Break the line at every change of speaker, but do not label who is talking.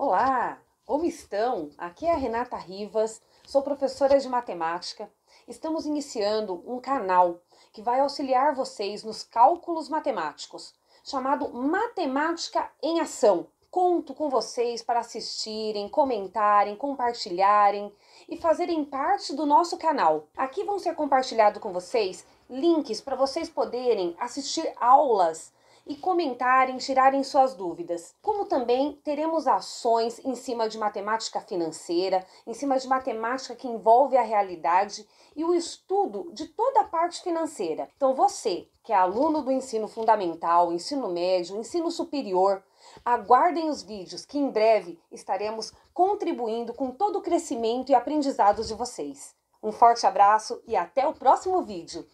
Olá, como estão? Aqui é a Renata Rivas, sou professora de matemática. Estamos iniciando um canal que vai auxiliar vocês nos cálculos matemáticos, chamado Matemática em Ação. Conto com vocês para assistirem, comentarem, compartilharem e fazerem parte do nosso canal. Aqui vão ser compartilhados com vocês links para vocês poderem assistir aulas e comentarem, tirarem suas dúvidas. Como também teremos ações em cima de matemática financeira, em cima de matemática que envolve a realidade e o estudo de toda a parte financeira. Então, você que é aluno do ensino fundamental, ensino médio, ensino superior, aguardem os vídeos que em breve estaremos contribuindo com todo o crescimento e aprendizado de vocês. Um forte abraço e até o próximo vídeo!